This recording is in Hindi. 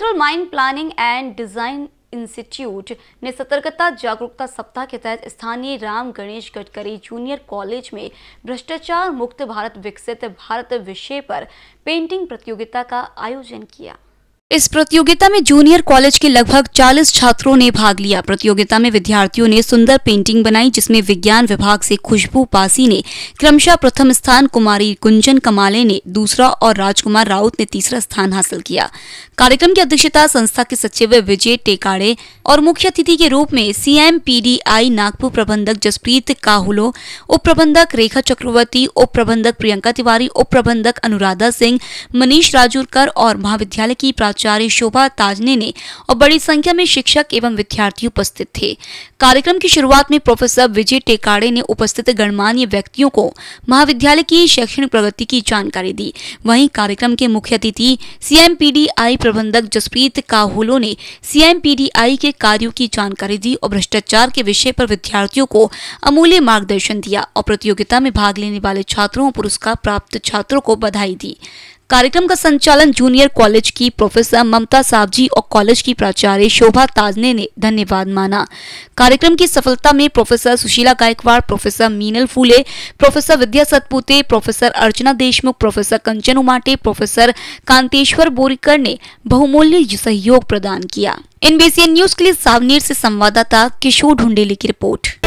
central mine planning and design institute ने सतर्कता जागरूकता सप्ताह के तहत स्थानीय राम गणेश गडकरी जूनियर कॉलेज में भ्रष्टाचार मुक्त भारत विकसित भारत विषय पर पेंटिंग प्रतियोगिता का आयोजन किया इस प्रतियोगिता में जूनियर कॉलेज के लगभग 40 छात्रों ने भाग लिया प्रतियोगिता में विद्यार्थियों ने सुंदर पेंटिंग बनाई जिसमें विज्ञान विभाग से खुशबू पासी ने क्रमशः प्रथम स्थान कुमारी गुंजन कमाले ने दूसरा और राजकुमार राउत ने तीसरा स्थान हासिल किया कार्यक्रम की अध्यक्षता संस्था के सचिव विजय टेकाड़े और मुख्य अतिथि के रूप में सीएमपीडीआई नागपुर प्रबंधक जसप्रीत काहुलो उप प्रबंधक रेखा चक्रवर्ती उप प्रबंधक प्रियंका तिवारी उप प्रबंधक अनुराधा सिंह मनीष राजूरकर और महाविद्यालय की प्राचार्य शोभा ताजने ने और बड़ी संख्या में शिक्षक एवं विद्यार्थी उपस्थित थे कार्यक्रम की शुरुआत में प्रोफेसर विजय टेकाड़े ने उपस्थित गणमान्य व्यक्तियों को महाविद्यालय की शैक्षणिक प्रगति की जानकारी दी वही कार्यक्रम के मुख्य अतिथि सी प्रबंधक जसप्रीत काहुलो ने सी के कार्यो की जानकारी दी और भ्रष्टाचार के विषय पर विद्यार्थियों को अमूल्य मार्गदर्शन दिया और प्रतियोगिता में भाग लेने वाले छात्रों और पुरस्कार प्राप्त छात्रों को बधाई दी कार्यक्रम का संचालन जूनियर कॉलेज की प्रोफेसर ममता साहब जी और कॉलेज की प्राचार्य शोभा ताजने ने धन्यवाद माना कार्यक्रम की सफलता में professor Sushila Gaikwad professor Meenal Phule professor Vidya Satpute professor Archana Deshmukh professor Kanchan Umate professor Kanteshwar Borikar ने बहुमूल्य सहयोग प्रदान किया एनबीसी न्यूज के लिए सावनीर से संवाददाता किशोर ढूंढेली की रिपोर्ट